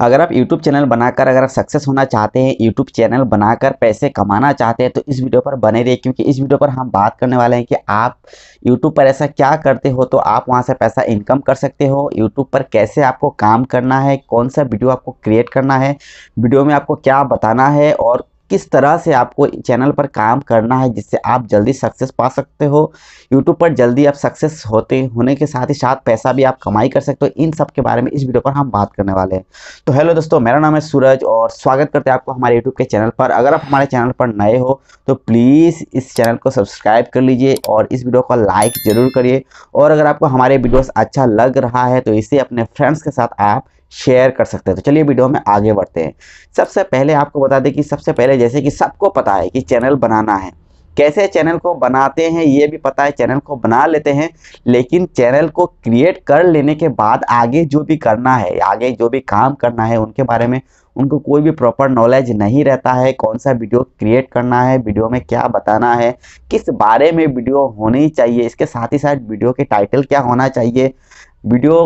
अगर आप YouTube channel बनाकर अगर आप सक्सेस होना चाहते हैं यूट्यूब चैनल बनाकर पैसे कमाना चाहते हैं तो इस वीडियो पर बने रहिए क्योंकि इस वीडियो पर हम बात करने वाले हैं कि आप यूट्यूब पर ऐसा क्या करते हो तो आप वहाँ से पैसा इनकम कर सकते हो यूट्यूब पर कैसे आपको काम करना है कौन सा वीडियो आपको क्रिएट करना है वीडियो में आपको क्या बताना है और किस तरह से आपको चैनल पर काम करना है जिससे आप जल्दी सक्सेस पा सकते हो यूट्यूब पर जल्दी आप सक्सेस होते होने के साथ ही साथ पैसा भी आप कमाई कर सकते हो इन सब के बारे में इस वीडियो पर हम बात करने वाले हैं तो हेलो दोस्तों मेरा नाम है सूरज और स्वागत करते हैं आपको हमारे यूट्यूब के चैनल पर अगर आप हमारे चैनल पर नए हो तो प्लीज़ इस चैनल को सब्सक्राइब कर लीजिए और इस वीडियो को लाइक ज़रूर करिए और अगर आपको हमारे वीडियोज अच्छा लग रहा है तो इसे अपने फ्रेंड्स के साथ आप शेयर कर सकते हैं तो चलिए वीडियो में आगे बढ़ते हैं सबसे पहले आपको बता दें कि सबसे पहले जैसे कि सबको पता है कि चैनल बनाना है कैसे चैनल को बनाते हैं ये भी पता है चैनल को बना लेते हैं लेकिन चैनल को क्रिएट कर लेने के बाद आगे जो भी करना है आगे जो भी काम करना है उनके बारे में उनको कोई भी प्रॉपर नॉलेज नहीं रहता है कौन सा वीडियो क्रिएट करना है वीडियो में क्या बताना है किस बारे में वीडियो होनी चाहिए इसके साथ ही साथ वीडियो के टाइटल क्या होना चाहिए वीडियो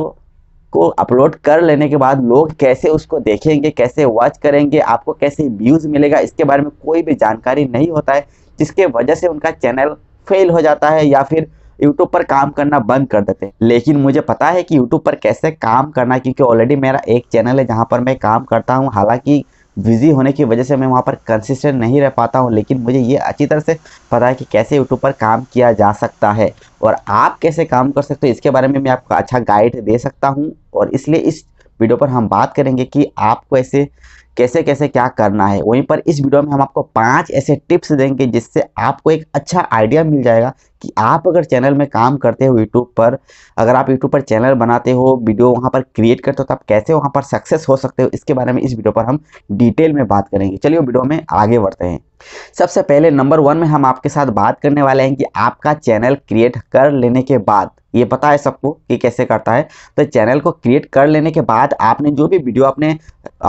को अपलोड कर लेने के बाद लोग कैसे उसको देखेंगे कैसे वॉच करेंगे आपको कैसे व्यूज़ मिलेगा इसके बारे में कोई भी जानकारी नहीं होता है जिसके वजह से उनका चैनल फेल हो जाता है या फिर यूट्यूब पर काम करना बंद कर देते हैं लेकिन मुझे पता है कि यूट्यूब पर कैसे काम करना क्योंकि ऑलरेडी मेरा एक चैनल है जहाँ पर मैं काम करता हूँ हालाँकि बिजी होने की वजह से मैं वहाँ पर कंसिस्टेंट नहीं रह पाता हूँ लेकिन मुझे ये अच्छी तरह से पता है कि कैसे यूट्यूब पर काम किया जा सकता है और आप कैसे काम कर सकते हो इसके बारे में मैं आपको अच्छा गाइड दे सकता हूँ और इसलिए इस वीडियो पर हम बात करेंगे कि आपको ऐसे कैसे कैसे क्या करना है वहीं पर इस वीडियो में हम आपको पांच ऐसे टिप्स देंगे जिससे आपको एक अच्छा आइडिया मिल जाएगा कि आप अगर चैनल में काम करते हो यूट्यूब पर अगर आप यूट्यूब पर चैनल बनाते हो वीडियो वहाँ पर क्रिएट करते हो तो आप कैसे वहाँ पर सक्सेस हो सकते हो इसके बारे में इस वीडियो पर हम डिटेल में बात करेंगे चलिए वीडियो में आगे बढ़ते हैं सबसे पहले नंबर वन में हम आपके साथ बात करने वाले हैं कि आपका चैनल क्रिएट कर लेने के बाद ये पता है सबको कि कैसे करता है तो चैनल को क्रिएट कर लेने के बाद आपने जो भी वीडियो आपने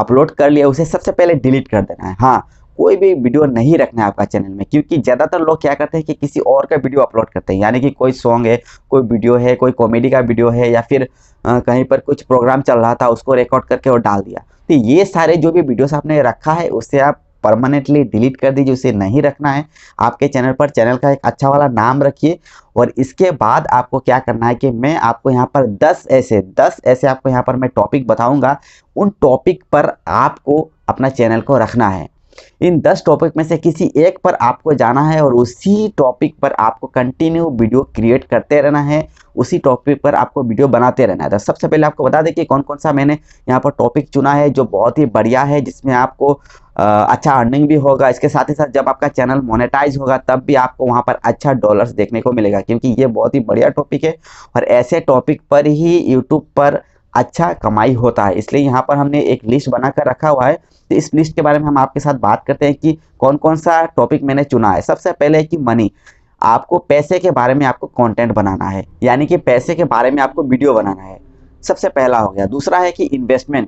अपलोड कर लिया उसे सबसे पहले डिलीट कर देना है हाँ कोई भी वीडियो नहीं रखना है आपका चैनल में क्योंकि ज़्यादातर लोग क्या करते हैं कि किसी और का वीडियो अपलोड करते हैं यानी कि कोई सॉन्ग है कोई वीडियो है कोई कॉमेडी का वीडियो है या फिर आ, कहीं पर कुछ प्रोग्राम चल रहा था उसको रिकॉर्ड करके और डाल दिया तो ये सारे जो भी वीडियोस आपने रखा है उससे आप परमानेंटली डिलीट कर दीजिए उसे नहीं रखना है आपके चैनल पर चैनल का एक अच्छा वाला नाम रखिए और इसके बाद आपको क्या करना है कि मैं आपको यहाँ पर 10 ऐसे 10 ऐसे आपको यहाँ पर मैं टॉपिक बताऊँगा उन टॉपिक पर आपको अपना चैनल को रखना है इन 10 टॉपिक में से किसी एक पर आपको जाना है और उसी टॉपिक पर आपको कंटिन्यू वीडियो क्रिएट करते रहना है उसी टॉपिक पर आपको वीडियो बनाते रहना है तो सबसे पहले आपको बता दें कि कौन कौन सा मैंने यहाँ पर टॉपिक चुना है जो बहुत ही बढ़िया है जिसमें आपको अच्छा अर्निंग भी होगा इसके साथ ही साथ जब आपका चैनल मोनेटाइज होगा तब भी आपको वहाँ पर अच्छा डॉलर्स देखने को मिलेगा क्योंकि ये बहुत ही बढ़िया टॉपिक है और ऐसे टॉपिक पर ही यूट्यूब पर अच्छा कमाई होता है इसलिए यहाँ पर हमने एक लिस्ट बनाकर रखा हुआ है तो इस लिस्ट के बारे में हम आपके साथ बात करते हैं कि कौन कौन सा टॉपिक मैंने चुना है सबसे पहले है कि मनी आपको पैसे के बारे में आपको कंटेंट बनाना है यानी कि पैसे के बारे में आपको वीडियो बनाना है सबसे पहला हो गया दूसरा है कि इन्वेस्टमेंट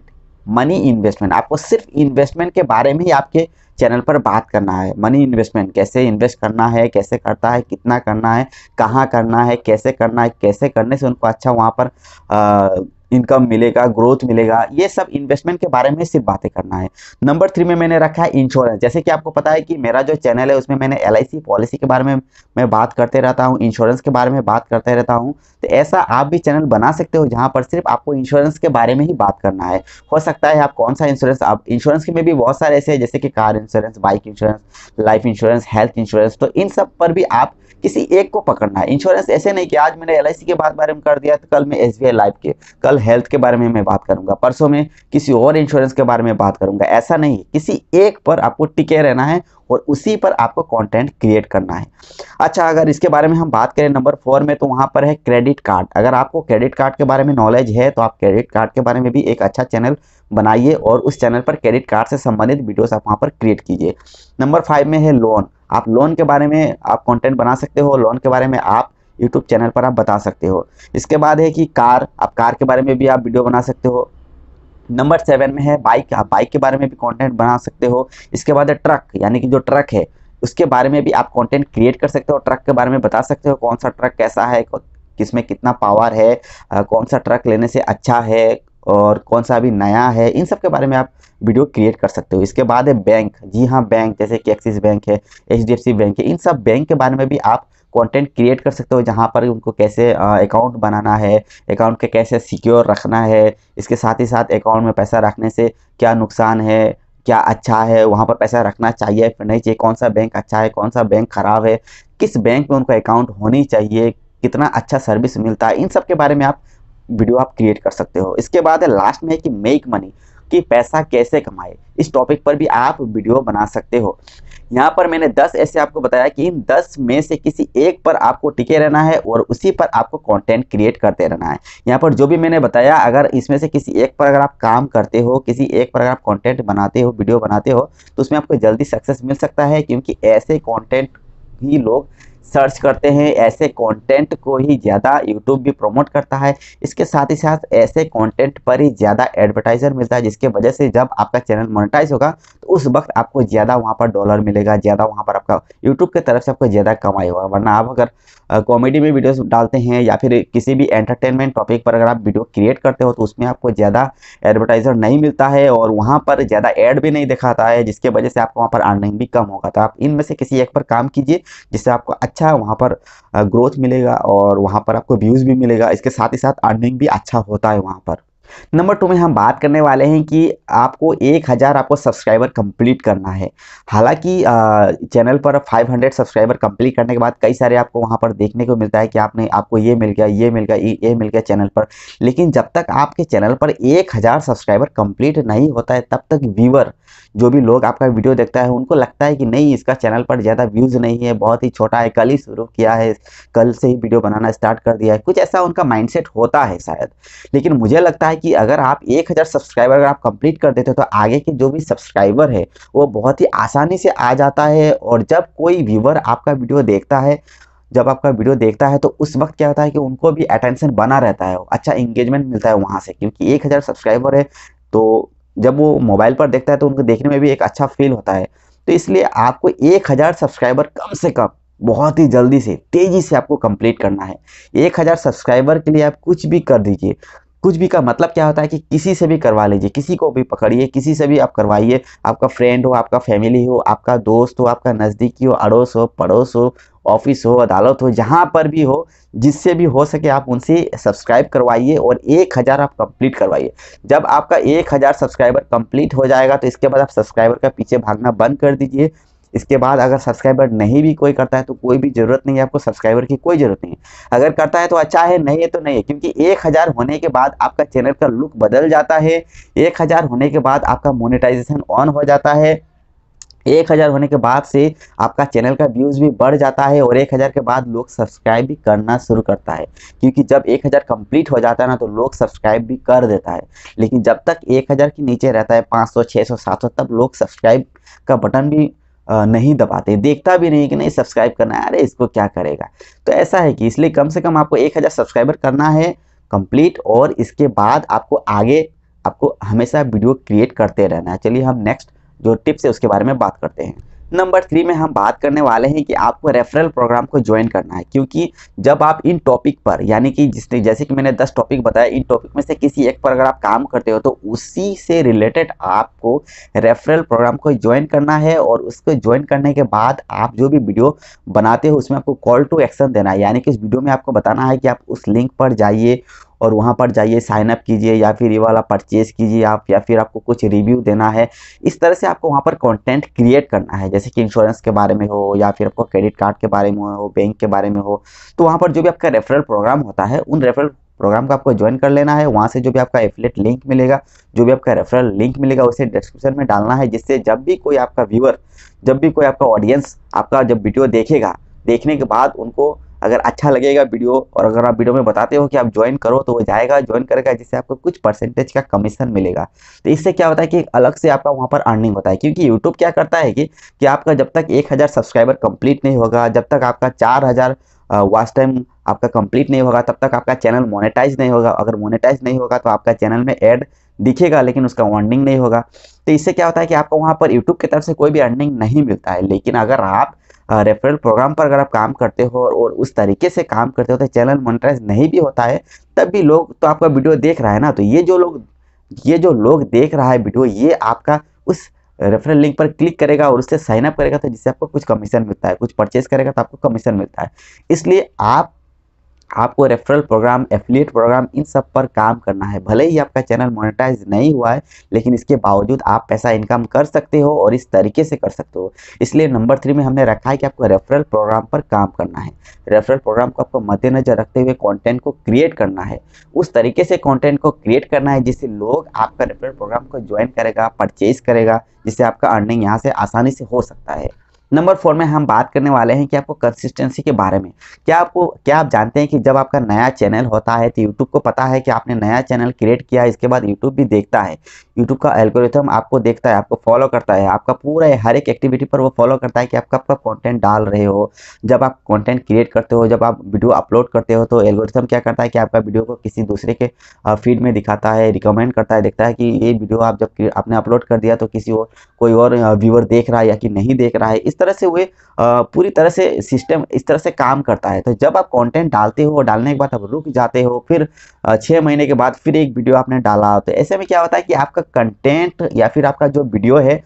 मनी इन्वेस्टमेंट आपको सिर्फ इन्वेस्टमेंट के बारे में ही आपके चैनल पर बात करना है मनी इन्वेस्टमेंट कैसे इन्वेस्ट करना है कैसे करता है कितना करना है कहाँ करना है कैसे करना है कैसे करने से उनको अच्छा वहाँ पर आ, इनकम मिलेगा ग्रोथ मिलेगा ये सब इन्वेस्टमेंट के बारे में सिर्फ बातें करना है नंबर थ्री में मैंने रखा है इंश्योरेंस जैसे कि आपको पता है कि मेरा जो चैनल है उसमें मैंने एल पॉलिसी के बारे में मैं बात करते रहता हूँ इंश्योरेंस के बारे में बात करते रहता हूँ तो ऐसा आप भी चैनल बना सकते हो जहाँ पर सिर्फ आपको इंश्योरेंस के बारे में ही बात करना है हो सकता है आप कौन सा इंश्योरेंस आप इंश्योरेंस के में भी बहुत सारे ऐसे जैसे कि car insurance bike insurance life insurance health insurance तो इन सब पर भी आप किसी एक को पकड़ना है इंश्योरेंस ऐसे नहीं कि आज मैंने एल के बात बारे में कर दिया तो कल मैं एस लाइफ के कल हेल्थ के बारे में मैं बात करूंगा परसों में किसी और इंश्योरेंस के बारे में बात करूंगा ऐसा नहीं है किसी एक पर आपको टिके रहना है और उसी पर आपको कंटेंट क्रिएट करना है अच्छा अगर इसके बारे में हम बात करें नंबर फोर में तो वहाँ पर है क्रेडिट कार्ड अगर आपको क्रेडिट कार्ड के बारे में नॉलेज है तो आप क्रेडिट कार्ड के बारे में भी एक अच्छा चैनल बनाइए और उस चैनल पर क्रेडिट कार्ड से संबंधित वीडियोस आप वहाँ पर क्रिएट कीजिए नंबर फाइव में है लोन आप लोन के बारे में आप कंटेंट बना सकते हो लोन के बारे में आप यूट्यूब चैनल पर आप बता सकते हो इसके बाद है कि कार आप कार के बारे में भी आप वीडियो बना सकते हो नंबर सेवन में है बाइक आप बाइक के बारे में भी कंटेंट बना सकते हो इसके बाद है ट्रक यानी कि जो ट्रक है उसके बारे में भी आप कंटेंट क्रिएट कर सकते हो ट्रक के बारे में बता सकते हो कौन सा ट्रक कैसा है किसमें कितना पावर है कौन सा ट्रक लेने से अच्छा है और कौन सा अभी नया है इन सब के बारे में आप वीडियो क्रिएट कर सकते हो इसके बाद है बैंक जी हाँ बैंक जैसे कि एक्सिस बैंक है एच बैंक है इन सब बैंक के बारे में भी आप कंटेंट क्रिएट कर सकते हो जहाँ पर उनको कैसे अकाउंट बनाना है अकाउंट के कैसे सिक्योर रखना है इसके साथ ही साथ अकाउंट में पैसा रखने से क्या नुकसान है क्या अच्छा है वहाँ पर पैसा रखना चाहिए फिर नहीं चाहिए कौन सा बैंक अच्छा है कौन सा बैंक ख़राब है किस बैंक में उनका अकाउंट होनी चाहिए कितना अच्छा सर्विस मिलता है इन सब के बारे में आप वीडियो आप क्रिएट कर सकते हो इसके बाद है लास्ट में है कि मेक मनी कि पैसा कैसे कमाए इस टॉपिक पर भी आप वीडियो बना सकते हो यहाँ पर मैंने 10 ऐसे आपको बताया कि इन 10 में से किसी एक पर आपको टिके रहना है और उसी पर आपको कंटेंट क्रिएट करते रहना है यहाँ पर जो भी मैंने बताया अगर इसमें से किसी एक पर अगर आप काम करते हो किसी एक पर अगर आप कंटेंट बनाते हो वीडियो बनाते हो तो उसमें आपको जल्दी सक्सेस मिल सकता है क्योंकि ऐसे कॉन्टेंट ही लोग सर्च करते हैं ऐसे कंटेंट को ही ज़्यादा यूट्यूब भी प्रमोट करता है इसके साथ ही साथ ऐसे कंटेंट पर ही ज़्यादा एडवर्टाइजर मिलता है जिसके वजह से जब आपका चैनल मोनेटाइज होगा तो उस वक्त आपको ज़्यादा वहाँ पर डॉलर मिलेगा ज़्यादा वहाँ पर आपका यूट्यूब की तरफ से आपको ज़्यादा कमाई होगा वरना आप अगर कॉमेडी में वीडियोज डालते हैं या फिर किसी भी एंटरटेनमेंट टॉपिक पर अगर आप वीडियो क्रिएट करते हो तो उसमें आपको ज़्यादा एडवर्टाइजर नहीं मिलता है और वहाँ पर ज़्यादा एड भी नहीं दिखाता है जिसके वजह से आपको वहाँ पर अर्निंग भी कम होगा तो आप इनमें से किसी एक पर काम कीजिए जिससे आपको अच्छा वहाँ पर ग्रोथ मिलेगा और वहाँ पर आपको व्यूज़ भी मिलेगा इसके साथ ही साथ अर्निंग भी अच्छा होता है वहाँ पर नंबर टू में हम बात करने वाले हैं कि आपको एक हज़ार आपको सब्सक्राइबर कंप्लीट करना है हालांकि चैनल पर 500 सब्सक्राइबर कंप्लीट करने के बाद कई सारे आपको वहां पर देखने को मिलता है कि आपने आपको ये मिल गया ये मिल गया ये मिल गया चैनल पर लेकिन जब तक आपके चैनल पर एक हज़ार सब्सक्राइबर कंप्लीट नहीं होता है तब तक व्यूवर जो भी लोग आपका वीडियो देखता है उनको लगता है कि नहीं इसका चैनल पर ज़्यादा व्यूज़ नहीं है बहुत ही छोटा है कल ही शुरू किया है कल से ही वीडियो बनाना स्टार्ट कर दिया है कुछ ऐसा उनका माइंड होता है शायद लेकिन मुझे लगता है है कि अगर आप 1000 सब्सक्राइबर अगर आप कंप्लीट कर देते हो तो आगे के जो भी सब्सक्राइबर है वो बहुत ही आसानी से आ जाता है और जब कोई व्यूवर आपका वीडियो देखता है जब आपका वीडियो देखता है तो उस वक्त क्या होता है कि उनको भी अटेंशन बना रहता है अच्छा इंगेजमेंट मिलता है वहाँ से क्योंकि एक सब्सक्राइबर है तो जब वो मोबाइल पर देखता है तो उनको देखने में भी एक अच्छा फील होता है तो इसलिए आपको एक सब्सक्राइबर कम से कम बहुत ही जल्दी से तेज़ी से आपको कंप्लीट करना है एक हज़ार सब्सक्राइबर के लिए आप कुछ भी कर दीजिए कुछ भी का मतलब क्या होता है कि किसी से भी करवा लीजिए किसी को भी पकड़िए किसी से भी आप करवाइए आपका फ्रेंड हो आपका फैमिली हो आपका दोस्त हो आपका नज़दीकी हो अड़ोस हो पड़ोस हो ऑफिस हो अदालत हो जहाँ पर भी हो जिससे भी हो सके आप उनसे सब्सक्राइब करवाइए और एक हज़ार आप कंप्लीट करवाइए जब आपका एक हज़ार सब्सक्राइबर कंप्लीट हो जाएगा तो इसके बाद आप सब्सक्राइबर का पीछे भागना बंद कर दीजिए इसके बाद अगर सब्सक्राइबर नहीं भी कोई करता है तो कोई भी ज़रूरत नहीं है आपको सब्सक्राइबर की कोई ज़रूरत नहीं है अगर करता है तो अच्छा है नहीं है तो नहीं है क्योंकि एक हज़ार होने के बाद आपका चैनल का लुक बदल जाता है एक हज़ार होने के बाद आपका मोनिटाइजेशन ऑन हो जाता है एक हज़ार होने के बाद से आपका चैनल का व्यूज़ भी बढ़ जाता है और एक हज़ार के बाद लोग सब्सक्राइब भी करना शुरू करता है क्योंकि जब एक हज़ार कंप्लीट हो जाता है ना तो लोग सब्सक्राइब भी कर देता है लेकिन जब तक एक हज़ार के नीचे रहता है पाँच सौ छः सौ सात सौ तब लोग सब्सक्राइब का बटन भी नहीं दबाते देखता भी नहीं कि नहीं सब्सक्राइब करना है अरे इसको क्या करेगा तो ऐसा है कि इसलिए कम से कम आपको एक हज़ार सब्सक्राइबर करना है कंप्लीट और इसके बाद आपको आगे आपको हमेशा वीडियो क्रिएट करते रहना है चलिए हम नेक्स्ट जो टिप्स है उसके बारे में बात करते हैं नंबर थ्री में हम बात करने वाले हैं कि आपको रेफरल प्रोग्राम को ज्वाइन करना है क्योंकि जब आप इन टॉपिक पर यानी कि जिसने जैसे कि मैंने दस टॉपिक बताया इन टॉपिक में से किसी एक पर अगर आप काम करते हो तो उसी से रिलेटेड आपको रेफरल प्रोग्राम को ज्वाइन करना है और उसको ज्वाइन करने के बाद आप जो भी वीडियो बनाते हो उसमें आपको कॉल टू एक्शन देना है यानी कि उस वीडियो में आपको बताना है कि आप उस लिंक पर जाइए और वहाँ पर जाइए साइनअप कीजिए या फिर ये वाला परचेज़ कीजिए आप या फिर आपको कुछ रिव्यू देना है इस तरह से आपको वहाँ पर कंटेंट क्रिएट करना है जैसे कि इंश्योरेंस के बारे में हो या फिर आपको क्रेडिट कार्ड के बारे में हो बैंक के बारे में हो तो वहाँ पर जो भी आपका रेफरल प्रोग्राम होता है उन रेफरल प्रोग्राम को आपको ज्वाइन कर लेना है वहाँ से जो भी आपका एफिलेट लिंक मिलेगा जो भी आपका रेफरल लिंक मिलेगा उसे डिस्क्रिप्शन में डालना है जिससे जब भी कोई आपका व्यूअर जब भी कोई आपका ऑडियंस आपका जब वीडियो देखेगा देखने के बाद उनको अगर अच्छा लगेगा वीडियो और अगर आप वीडियो में बताते हो कि आप ज्वाइन करो तो वो जाएगा ज्वाइन करेगा जिससे आपको कुछ परसेंटेज का कमीशन मिलेगा तो इससे क्या होता है कि अलग से आपका वहाँ पर अर्निंग होता है क्योंकि यूट्यूब क्या करता है कि, कि आपका जब तक एक हज़ार सब्सक्राइबर कंप्लीट नहीं होगा जब तक आपका चार हज़ार वास्ट टाइम आपका कंप्लीट नहीं होगा तब तक आपका चैनल मोनेटाइज नहीं होगा अगर मोनेटाइज नहीं होगा तो आपका चैनल में ऐड दिखेगा लेकिन उसका वार्निंग नहीं होगा तो इससे क्या होता है कि आपको वहाँ पर यूट्यूब की तरफ से कोई भी अर्निंग नहीं मिलता है लेकिन अगर आप रेफरल प्रोग्राम पर अगर आप काम करते हो और उस तरीके से काम करते हो तो चैनल मोनिटाइज नहीं भी होता है तब भी लोग तो आपका वीडियो देख रहा है ना तो ये जो लोग ये जो लोग देख रहा है वीडियो ये आपका उस रेफरल लिंक पर क्लिक करेगा और उससे साइनअप करेगा तो जिससे आपको कुछ कमीशन मिलता है कुछ परचेज करेगा तो आपको कमीशन मिलता है इसलिए आप आपको रेफरल प्रोग्राम एफिलिएट प्रोग्राम इन सब पर काम करना है भले ही आपका चैनल मोनेटाइज नहीं हुआ है लेकिन इसके बावजूद आप पैसा इनकम कर सकते हो और इस तरीके से कर सकते हो इसलिए नंबर थ्री में हमने रखा है कि आपको रेफरल प्रोग्राम पर काम करना है रेफरल प्रोग्राम को आपको मद्देनजर रखते हुए कॉन्टेंट को क्रिएट करना है उस तरीके से कॉन्टेंट को क्रिएट करना है जिससे लोग आपका रेफरल प्रोग्राम को ज्वाइन करेगा परचेज करेगा जिससे आपका अर्निंग यहाँ से आसानी से हो सकता है नंबर फोर में हम बात करने वाले हैं कि आपको कंसिस्टेंसी के बारे में क्या आपको क्या आप जानते हैं कि जब आपका नया चैनल होता है तो यूट्यूब को पता है कि आपने नया चैनल क्रिएट किया इसके बाद यूट्यूब भी देखता है यूट्यूब का एल्गोरिथम आपको देखता है आपको फॉलो करता है आपका पूरा हर एक एक्टिविटी पर वो फॉलो करता है कि कब कब कॉन्टेंट डाल रहे हो जब आप कॉन्टेंट क्रिएट करते हो जब आप वीडियो अपलोड करते हो तो एल्गोरिथम क्या करता है कि आपका वीडियो को किसी दूसरे के फीड में दिखाता है रिकमेंड करता है देखता है कि ये वीडियो आप जब आपने अपलोड कर दिया तो किसी और कोई और व्यूअर देख रहा है या कि नहीं देख रहा है इस इस तरह से वे पूरी तरह से सिस्टम इस तरह से काम करता है तो जब आप कंटेंट डालते हो और डालने के बाद आप रुक जाते हो फिर छः महीने के बाद फिर एक वीडियो आपने डाला हो तो ऐसे में क्या होता है कि आपका कंटेंट या फिर आपका जो वीडियो है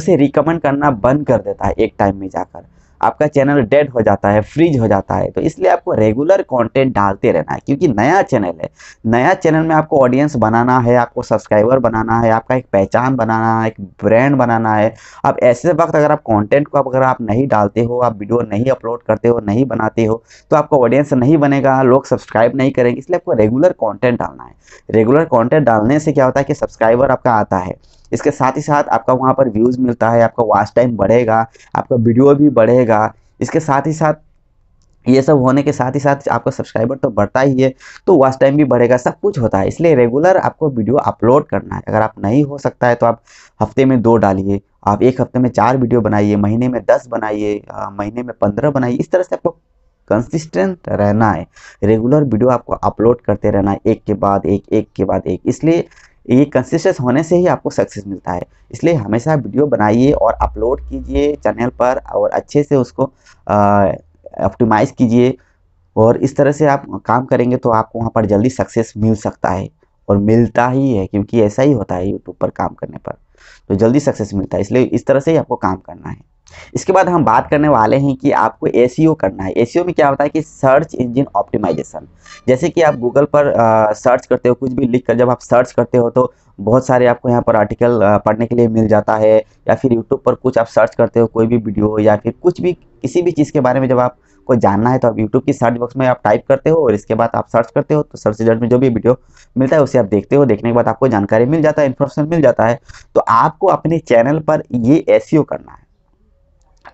उसे रिकमेंड करना बंद कर देता है एक टाइम में जाकर आपका चैनल डेड हो जाता है फ्रीज हो जाता है तो इसलिए आपको रेगुलर कंटेंट डालते रहना है क्योंकि नया चैनल है नया चैनल में आपको ऑडियंस बनाना है आपको सब्सक्राइबर बनाना है आपका एक पहचान बनाना है एक ब्रांड बनाना है अब ऐसे वक्त अगर आप कॉन्टेंट को अगर आप नहीं डालते हो आप वीडियो नहीं अपलोड करते हो नहीं बनाते हो तो आपका ऑडियंस नहीं बनेगा लोग सब्सक्राइब नहीं करेंगे इसलिए आपको रेगुलर कॉन्टेंट डालना है रेगुलर कॉन्टेंट डालने से क्या होता है कि सब्सक्राइबर आपका आता है इसके साथ ही साथ आपका वहाँ पर व्यूज़ मिलता है आपका वॉच टाइम बढ़ेगा आपका वीडियो भी बढ़ेगा इसके साथ ही साथ ये सब होने के साथ ही साथ आपका सब्सक्राइबर तो बढ़ता ही है तो वॉच टाइम भी बढ़ेगा सब कुछ होता है इसलिए रेगुलर आपको वीडियो अपलोड करना है अगर आप नहीं हो सकता है तो आप हफ्ते में दो डालिए आप एक हफ्ते में चार वीडियो बनाइए महीने में दस बनाइए महीने में पंद्रह बनाइए इस तरह से आपको कंसिस्टेंट रहना है रेगुलर वीडियो आपको अपलोड करते रहना है एक के बाद एक एक के बाद एक इसलिए ये कंसिस्टेंस होने से ही आपको सक्सेस मिलता है इसलिए हमेशा वीडियो बनाइए और अपलोड कीजिए चैनल पर और अच्छे से उसको ऑप्टिमाइज कीजिए और इस तरह से आप काम करेंगे तो आपको वहाँ पर जल्दी सक्सेस मिल सकता है और मिलता ही है क्योंकि ऐसा ही होता है यूट्यूब पर काम करने पर तो जल्दी सक्सेस मिलता है इसलिए इस तरह से ही आपको काम करना है इसके बाद हम बात करने वाले हैं कि आपको ए e करना है ए e में क्या होता है कि सर्च इंजिन ऑप्टिमाइजेशन जैसे कि आप गूगल पर सर्च करते हो कुछ भी लिख कर जब आप सर्च करते हो तो बहुत सारे आपको यहाँ पर आर्टिकल पढ़ने के लिए मिल जाता है या फिर यूट्यूब पर कुछ आप सर्च करते हो कोई भी वीडियो या फिर कुछ भी किसी भी चीज़ के बारे में जब आप को जानना है तो आप यूट्यूब की सर्च बॉक्स में आप टाइप करते हो और इसके बाद आप सर्च करते हो तो सर्च रिजल्ट में जो भी वीडियो मिलता है उसे आप देखते हो देखने के बाद आपको जानकारी मिल जाता है इन्फॉर्मेशन मिल जाता है तो आपको अपने चैनल पर ये ए e करना है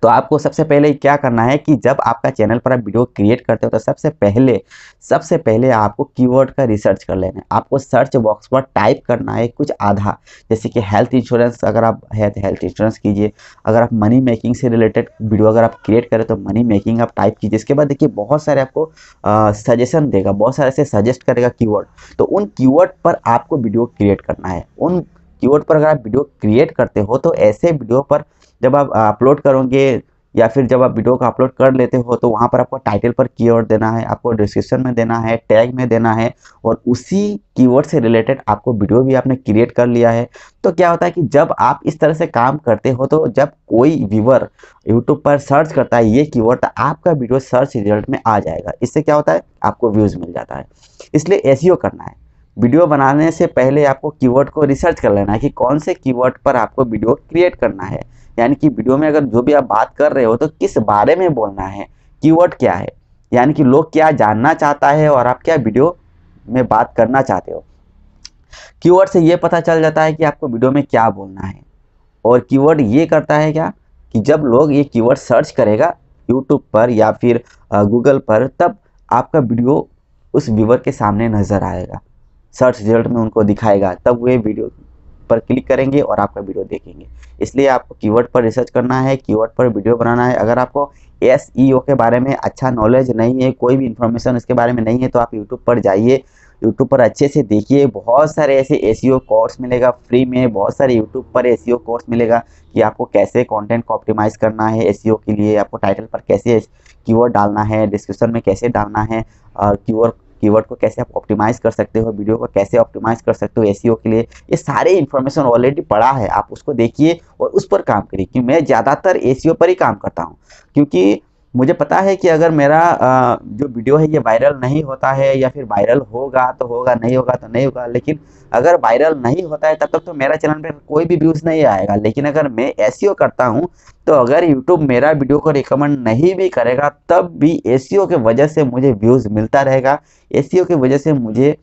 तो आपको सबसे पहले क्या करना है कि जब आपका चैनल पर आप वीडियो क्रिएट करते हो तो सबसे पहले सबसे पहले आपको कीवर्ड का रिसर्च कर लेना है आपको सर्च बॉक्स पर टाइप करना है कुछ आधा जैसे कि हेल्थ इंश्योरेंस अगर आप है तो हेल्थ इंश्योरेंस कीजिए अगर आप मनी मेकिंग से रिलेटेड वीडियो अगर आप क्रिएट करें तो मनी मेकिंग आप टाइप कीजिए इसके बाद देखिए बहुत सारे आपको सजेशन देगा बहुत सारे ऐसे सजेस्ट करेगा कीवर्ड तो उन कीवर्ड पर आपको वीडियो क्रिएट करना है उन कीवर्ड पर अगर आप वीडियो क्रिएट करते हो तो ऐसे वीडियो पर जब आप अपलोड करोगे या फिर जब आप वीडियो को अपलोड कर लेते हो तो वहाँ पर आपको टाइटल पर कीवर्ड देना है आपको डिस्क्रिप्शन में देना है टैग में देना है और उसी कीवर्ड से रिलेटेड आपको वीडियो भी आपने क्रिएट कर लिया है तो क्या होता है कि जब आप इस तरह से काम करते हो तो जब कोई व्यूवर यूट्यूब पर सर्च करता है ये कीवर्ड तो आपका वीडियो सर्च रिजल्ट में आ जाएगा इससे क्या होता है आपको व्यूज़ मिल जाता है इसलिए ऐसी e करना है वीडियो बनाने से पहले आपको कीवर्ड को रिसर्च कर लेना है कि कौन से कीवर्ड पर आपको वीडियो क्रिएट करना है यानी कि वीडियो में अगर जो भी आप बात कर रहे हो तो किस बारे में बोलना है कीवर्ड क्या है यानी कि लोग क्या जानना चाहता है और आप क्या वीडियो में बात करना चाहते हो कीवर्ड से ये पता चल जाता है कि आपको वीडियो में क्या बोलना है और कीवर्ड ये करता है क्या कि जब लोग ये कीवर्ड सर्च करेगा यूट्यूब पर या फिर गूगल पर तब आपका वीडियो उस व्यूवर के सामने नज़र आएगा सर्च रिजल्ट में उनको दिखाएगा तब वे वीडियो पर क्लिक करेंगे और आपका वीडियो देखेंगे इसलिए आपको कीवर्ड पर रिसर्च करना है कीवर्ड पर वीडियो बनाना है अगर आपको एस e के बारे में अच्छा नॉलेज नहीं है कोई भी इन्फॉर्मेशन इसके बारे में नहीं है तो आप यूट्यूब पर जाइए यूट्यूब पर अच्छे से देखिए बहुत सारे ऐसे ओ कोर्स e मिलेगा फ्री में बहुत सारे यूट्यूब पर ओ कोर्स e मिलेगा कि आपको कैसे कंटेंट को ऑप्टिमाइज़ करना है ओ के लिए आपको टाइटल पर कैसे कीवर्ड डालना है डिस्क्रिप्शन में कैसे डालना है और कीवर्ड कीवर्ड को कैसे आप ऑप्टिमाइज कर सकते हो वीडियो को कैसे ऑप्टिमाइज कर सकते हो ए के लिए ये सारे इन्फॉर्मेशन ऑलरेडी पड़ा है आप उसको देखिए और उस पर काम करिए क्योंकि मैं ज़्यादातर ए पर ही काम करता हूँ क्योंकि मुझे पता है कि अगर मेरा जो वीडियो है ये वायरल नहीं होता है या फिर वायरल होगा तो होगा नहीं होगा तो नहीं होगा लेकिन अगर वायरल नहीं होता है तब तक तो मेरा चैनल पर कोई भी व्यूज़ नहीं आएगा लेकिन अगर मैं एस e करता हूँ तो अगर यूट्यूब मेरा वीडियो को रिकमेंड नहीं भी करेगा तब भी एस e के वजह से मुझे व्यूज़ मिलता रहेगा एस e की वजह से मुझे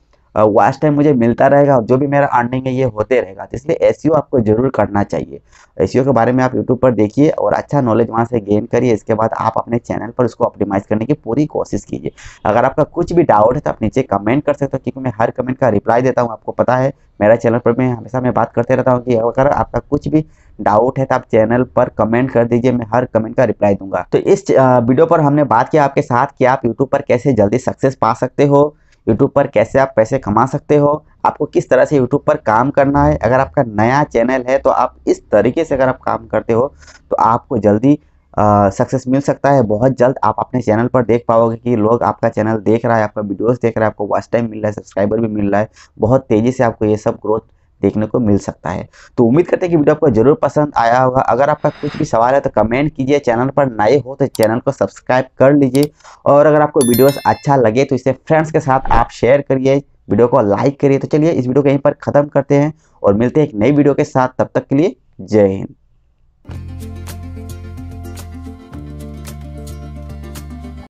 वाच टाइम मुझे मिलता रहेगा और जो भी मेरा अर्निंग है ये होते रहेगा तो इसलिए एस e आपको जरूर करना चाहिए एस e के बारे में आप यूट्यूब पर देखिए और अच्छा नॉलेज वहाँ से गेन करिए इसके बाद आप अपने चैनल पर उसको ऑप्टिमाइज करने की पूरी कोशिश कीजिए अगर आपका कुछ भी डाउट है तो आप नीचे कमेंट कर सकते हो क्योंकि मैं हर कमेंट का रिप्लाई देता हूँ आपको पता है मेरा चैनल पर मैं हमेशा मैं बात करते रहता हूँ कि अगर आपका कुछ भी डाउट है तो आप चैनल पर कमेंट कर दीजिए मैं हर कमेंट का रिप्लाई दूंगा तो इस वीडियो पर हमने बात किया आपके साथ कि आप यूट्यूब पर कैसे जल्दी सक्सेस पा सकते हो यूट्यूब पर कैसे आप पैसे कमा सकते हो आपको किस तरह से यूट्यूब पर काम करना है अगर आपका नया चैनल है तो आप इस तरीके से अगर आप काम करते हो तो आपको जल्दी सक्सेस मिल सकता है बहुत जल्द आप अपने चैनल पर देख पाओगे कि लोग आपका चैनल देख रहा है आपका वीडियोस देख रहा है आपको वॉच टाइम मिल रहा है सब्सक्राइबर भी मिल रहा है बहुत तेज़ी से आपको ये सब ग्रोथ देखने को मिल सकता है तो उम्मीद करते हैं कि वीडियो आपको जरूर पसंद आया होगा अगर आपका कुछ भी सवाल है तो कमेंट कीजिए चैनल पर नए हो तो चैनल को सब्सक्राइब कर लीजिए और अगर आपको वीडियोस अच्छा लगे तो इसे फ्रेंड्स के साथ आप शेयर करिए वीडियो को लाइक करिए तो चलिए इस वीडियो को यहीं पर ख़त्म करते हैं और मिलते हैं एक नई वीडियो के साथ तब तक के लिए जय हिंद